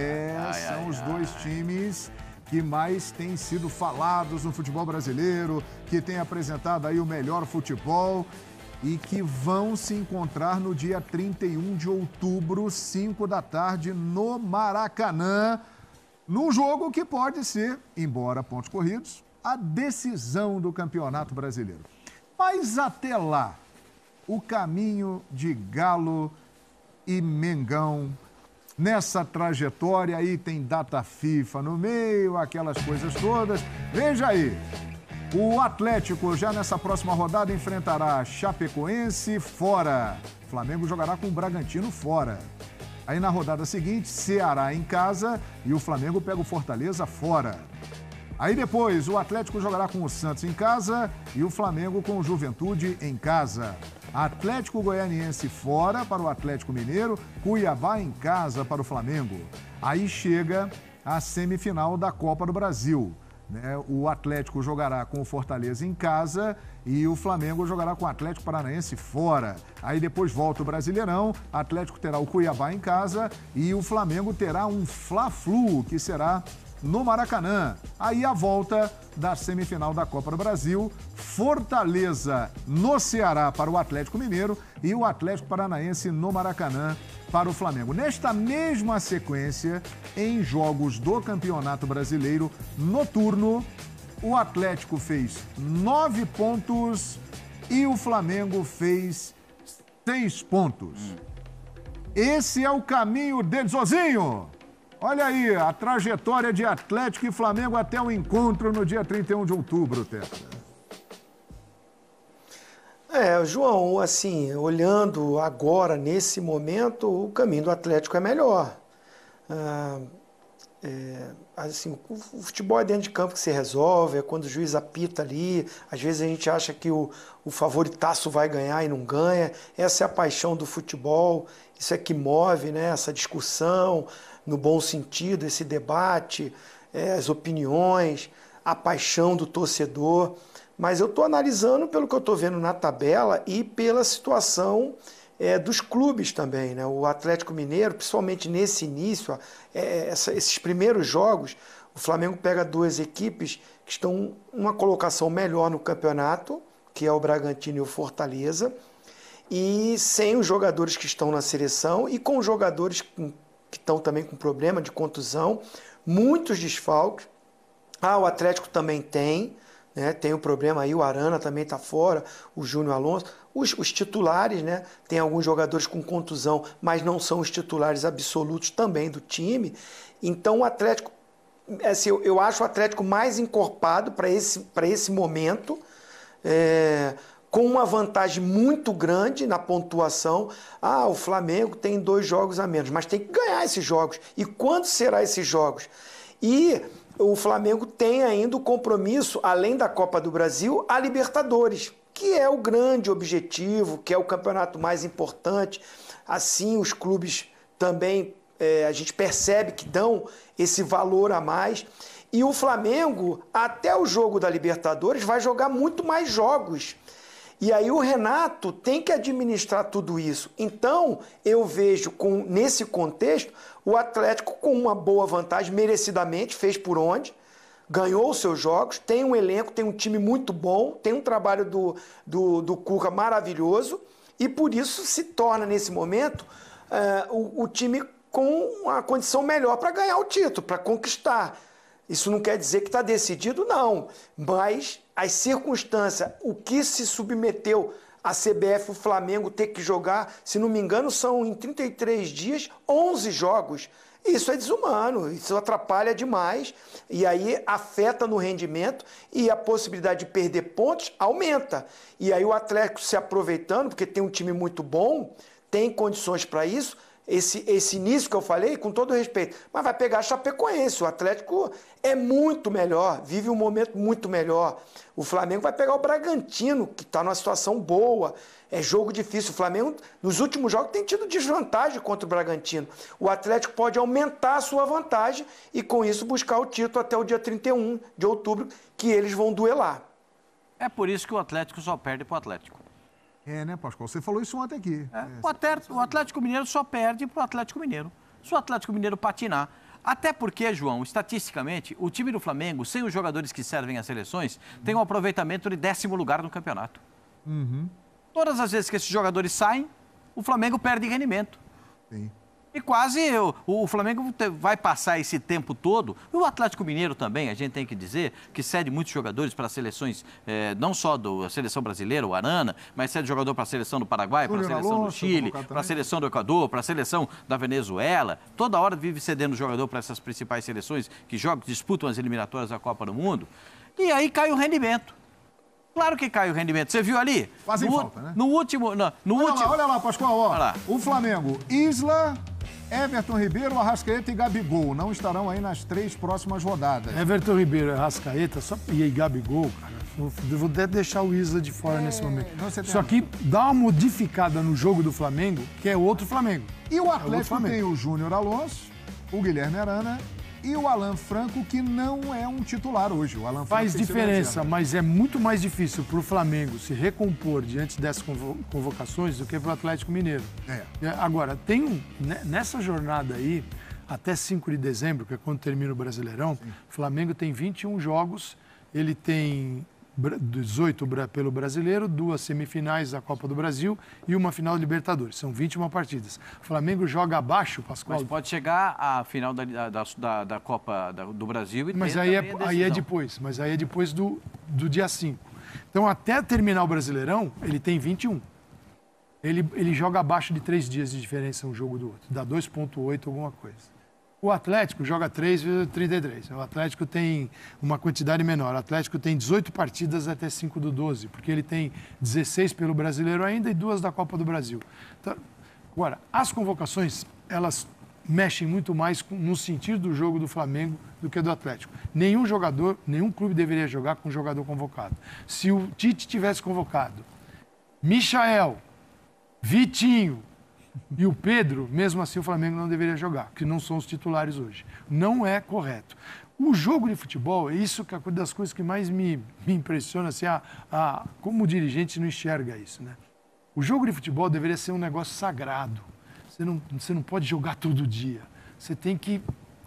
É, ai, são ai, os dois ai. times que mais têm sido falados no futebol brasileiro, que têm apresentado aí o melhor futebol e que vão se encontrar no dia 31 de outubro, 5 da tarde, no Maracanã, num jogo que pode ser, embora pontos corridos, a decisão do Campeonato Brasileiro. Mas até lá, o caminho de Galo e Mengão nessa trajetória aí tem data FIFA no meio, aquelas coisas todas. Veja aí. O Atlético já nessa próxima rodada enfrentará Chapecoense fora. Flamengo jogará com o Bragantino fora. Aí na rodada seguinte, Ceará em casa e o Flamengo pega o Fortaleza fora. Aí depois, o Atlético jogará com o Santos em casa e o Flamengo com o Juventude em casa. Atlético Goianiense fora para o Atlético Mineiro, Cuiabá em casa para o Flamengo. Aí chega a semifinal da Copa do Brasil. Né? O Atlético jogará com o Fortaleza em casa e o Flamengo jogará com o Atlético Paranaense fora. Aí depois volta o Brasileirão, Atlético terá o Cuiabá em casa e o Flamengo terá um Fla-Flu, que será no Maracanã. Aí a volta da semifinal da Copa do Brasil, Fortaleza no Ceará para o Atlético Mineiro e o Atlético Paranaense no Maracanã para o Flamengo. Nesta mesma sequência, em jogos do Campeonato Brasileiro noturno, o Atlético fez nove pontos e o Flamengo fez seis pontos. Esse é o caminho deles, Ozinho! Olha aí a trajetória de Atlético e Flamengo até o encontro no dia 31 de outubro, Tetra. É, João, assim, olhando agora, nesse momento, o caminho do Atlético é melhor. Ah, é, assim, o futebol é dentro de campo que se resolve, é quando o juiz apita ali. Às vezes a gente acha que o, o favoritaço vai ganhar e não ganha. Essa é a paixão do futebol, isso é que move né, essa discussão, no bom sentido, esse debate, é, as opiniões, a paixão do torcedor. Mas eu estou analisando pelo que eu estou vendo na tabela e pela situação é, dos clubes também. Né? O Atlético Mineiro, principalmente nesse início, é, essa, esses primeiros jogos, o Flamengo pega duas equipes que estão uma colocação melhor no campeonato, que é o Bragantino e o Fortaleza, e sem os jogadores que estão na seleção e com os jogadores que estão também com problema de contusão, muitos desfalques. Ah, o Atlético também tem, né? Tem o um problema aí, o Arana também está fora, o Júnior Alonso. Os, os, titulares, né? Tem alguns jogadores com contusão, mas não são os titulares absolutos também do time. Então o Atlético, é assim, eu, eu acho o Atlético mais encorpado para esse, esse momento. É, com uma vantagem muito grande na pontuação. Ah, o Flamengo tem dois jogos a menos, mas tem que ganhar esses jogos. E quando será esses jogos? E o Flamengo tem ainda o compromisso, além da Copa do Brasil, a Libertadores, que é o grande objetivo, que é o campeonato mais importante. Assim, os clubes também, é, a gente percebe que dão esse valor a mais. E o Flamengo, até o jogo da Libertadores, vai jogar muito mais jogos e aí o Renato tem que administrar tudo isso. Então, eu vejo com nesse contexto o Atlético com uma boa vantagem, merecidamente, fez por onde, ganhou os seus jogos, tem um elenco, tem um time muito bom, tem um trabalho do, do, do Cuca maravilhoso, e por isso se torna, nesse momento, uh, o, o time com uma condição melhor para ganhar o título, para conquistar. Isso não quer dizer que está decidido, não, mas as circunstâncias, o que se submeteu a CBF, o Flamengo ter que jogar, se não me engano, são em 33 dias, 11 jogos. Isso é desumano, isso atrapalha demais e aí afeta no rendimento e a possibilidade de perder pontos aumenta. E aí o Atlético se aproveitando, porque tem um time muito bom, tem condições para isso, esse, esse início que eu falei, com todo respeito, mas vai pegar Chapecoense. O Atlético é muito melhor, vive um momento muito melhor. O Flamengo vai pegar o Bragantino, que está numa situação boa, é jogo difícil. O Flamengo, nos últimos jogos, tem tido desvantagem contra o Bragantino. O Atlético pode aumentar a sua vantagem e, com isso, buscar o título até o dia 31 de outubro, que eles vão duelar. É por isso que o Atlético só perde para o Atlético. É, né, Pascoal? Você falou isso ontem aqui. É, é, o, Atlético, o, Atlético, Mineiro só perde para o Atlético Mineiro. Se o Atlético Mineiro patinar. Até porque, João, estatisticamente, o time do Flamengo, sem os jogadores que servem às seleções, uhum. tem um aproveitamento de décimo lugar no campeonato. Uhum. Todas as vezes que esses jogadores saem, o Flamengo perde rendimento. Sim. E quase eu. O Flamengo vai passar esse tempo todo, o Atlético Mineiro também, a gente tem que dizer, que cede muitos jogadores para seleções, eh, não só da seleção brasileira, o Arana, mas cede jogador para a seleção do Paraguai, para a seleção do Chile, para a seleção do Equador, para a seleção da Venezuela. Toda hora vive cedendo jogador para essas principais seleções que jogam, disputam as eliminatórias da Copa do Mundo. E aí cai o rendimento. Claro que cai o rendimento. Você viu ali? Fazem no, falta, né? No último. no olha, último... Lá, olha lá, Pascoal, ó. Olha lá. O Flamengo, Isla, Everton Ribeiro, Arrascaeta e Gabigol não estarão aí nas três próximas rodadas. Everton Ribeiro, Arrascaeta só... e Gabigol, cara. Eu vou até deixar o Isla de fora é... nesse momento. Isso então aqui dá uma modificada no jogo do Flamengo, que é outro Flamengo. E o é Atlético é tem o Júnior Alonso, o Guilherme Arana e o Alan Franco, que não é um titular hoje. O Alan Faz Franco diferença, mas é muito mais difícil para o Flamengo se recompor diante dessas convocações do que para o Atlético Mineiro. É. é. Agora, tem um, né, nessa jornada aí, até 5 de dezembro, que é quando termina o Brasileirão, o Flamengo tem 21 jogos, ele tem 18 pelo brasileiro, duas semifinais da Copa do Brasil e uma final da Libertadores. São 21 partidas. O Flamengo joga abaixo, Pascoal. Mas pode chegar à final da, da, da, da Copa do Brasil e Mas aí é, aí é depois, mas aí é depois do, do dia 5. Então, até terminar o Brasileirão, ele tem 21. Ele, ele joga abaixo de três dias de diferença um jogo do outro. Dá 2,8 alguma coisa. O Atlético joga 3 vezes 33. O Atlético tem uma quantidade menor. O Atlético tem 18 partidas até 5 do 12, porque ele tem 16 pelo brasileiro ainda e duas da Copa do Brasil. Então, agora, as convocações, elas mexem muito mais no sentido do jogo do Flamengo do que do Atlético. Nenhum jogador, nenhum clube deveria jogar com um jogador convocado. Se o Tite tivesse convocado Michael, Vitinho, e o Pedro, mesmo assim, o Flamengo não deveria jogar, que não são os titulares hoje. Não é correto. O jogo de futebol é isso que é uma das coisas que mais me, me impressiona, assim, a, a, como o dirigente não enxerga isso, né? O jogo de futebol deveria ser um negócio sagrado. Você não, você não pode jogar todo dia. Você tem que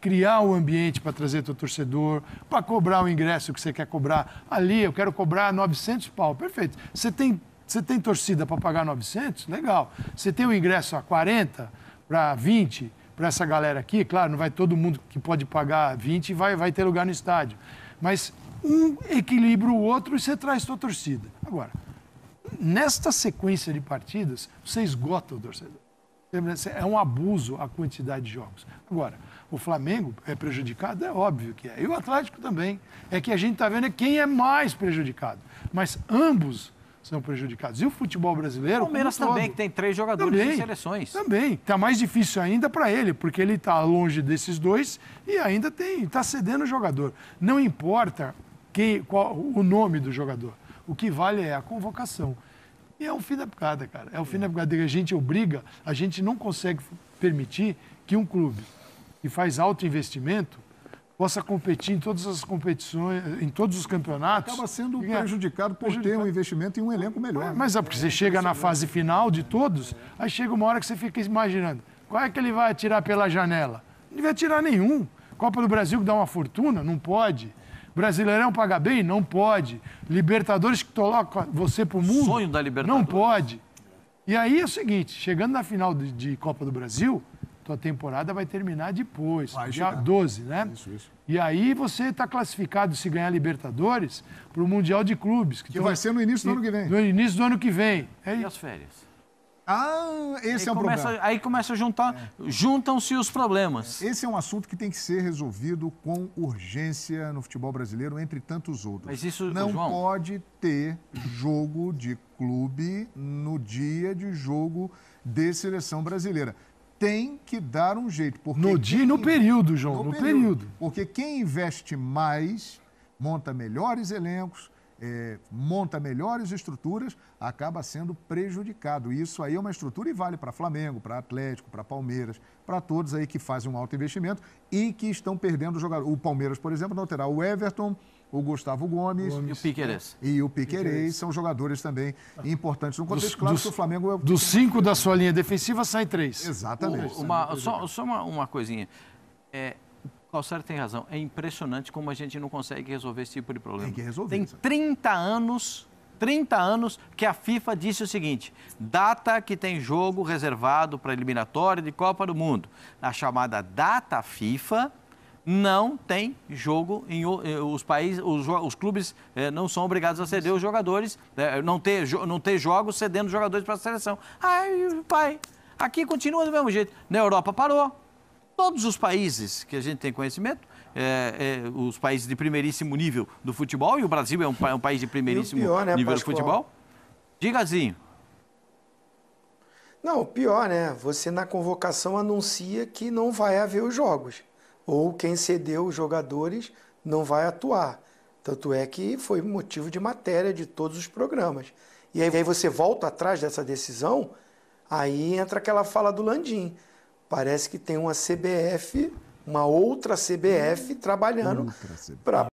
criar o um ambiente para trazer o torcedor, para cobrar o ingresso que você quer cobrar. Ali, eu quero cobrar 900 pau. Perfeito. Você tem você tem torcida para pagar 900? Legal. Você tem o ingresso a 40 para 20 para essa galera aqui? Claro, não vai todo mundo que pode pagar 20 vai, vai ter lugar no estádio. Mas um equilibra o outro e você traz sua torcida. Agora, nesta sequência de partidas, você esgota o torcedor. É um abuso a quantidade de jogos. Agora, o Flamengo é prejudicado? É óbvio que é. E o Atlético também. É que a gente está vendo é quem é mais prejudicado. Mas ambos são prejudicados. E o futebol brasileiro. O Palmeiras também, todo, que tem três jogadores também, de seleções. Também. Está mais difícil ainda para ele, porque ele está longe desses dois e ainda está cedendo o jogador. Não importa quem, qual, o nome do jogador. O que vale é a convocação. E é o fim da picada, cara. É o fim da picada. A gente obriga, a gente não consegue permitir que um clube que faz alto investimento possa competir em todas as competições, em todos os campeonatos. Acaba sendo prejudicado por prejudicado. ter um investimento em um elenco melhor. Né? mas é porque você chega na fase final de todos, aí chega uma hora que você fica imaginando, qual é que ele vai atirar pela janela? Não vai atirar nenhum. Copa do Brasil que dá uma fortuna? Não pode. Brasileirão paga bem? Não pode. Libertadores que coloca você pro mundo? Sonho da Libertadores. Não pode. E aí é o seguinte, chegando na final de, de Copa do Brasil, tua temporada vai terminar depois, vai dia 12, né? Isso, isso. E aí você está classificado, se ganhar Libertadores, para o Mundial de Clubes. Que, que vai ser no início do ano que vem. No início do ano que vem. É... E as férias? Ah, esse aí é um começa, problema. Aí começa a juntar, é. juntam-se os problemas. Esse é um assunto que tem que ser resolvido com urgência no futebol brasileiro, entre tantos outros. Mas isso, não João... pode ter jogo de clube no dia de jogo de seleção brasileira tem que dar um jeito. Porque no dia e no período, João, no, no período. período. Porque quem investe mais, monta melhores elencos, é, monta melhores estruturas, acaba sendo prejudicado. E isso aí é uma estrutura e vale para Flamengo, para Atlético, para Palmeiras, para todos aí que fazem um alto investimento e que estão perdendo o jogador. O Palmeiras, por exemplo, não terá o Everton, o Gustavo Gomes, Gomes. e o Piquerez. E o Piqueires são jogadores também importantes. No contexto dos, claro dos, que o Flamengo é... Dos cinco da sua linha defensiva, saem três. Exatamente. O, uma, só, só uma, uma coisinha. É, Calçado tem razão. É impressionante como a gente não consegue resolver esse tipo de problema. Tem que resolver. Tem 30 anos, 30 anos que a FIFA disse o seguinte: data que tem jogo reservado para eliminatória de Copa do Mundo. A chamada data FIFA não tem jogo em eh, os países, os, os clubes eh, não são obrigados a ceder os jogadores, né, não ter, não ter jogos cedendo os jogadores para a seleção. Ai, pai, aqui continua do mesmo jeito. Na Europa parou. Todos os países que a gente tem conhecimento, eh, os países de primeiríssimo nível do futebol, e o Brasil é um, é um país de primeiríssimo pior, né, nível Pascoal? do futebol. Digazinho. Não, pior, né? Você na convocação anuncia que não vai haver os jogos ou quem cedeu os jogadores não vai atuar. Tanto é que foi motivo de matéria de todos os programas. E aí você volta atrás dessa decisão, aí entra aquela fala do Landim. Parece que tem uma CBF, uma outra CBF trabalhando para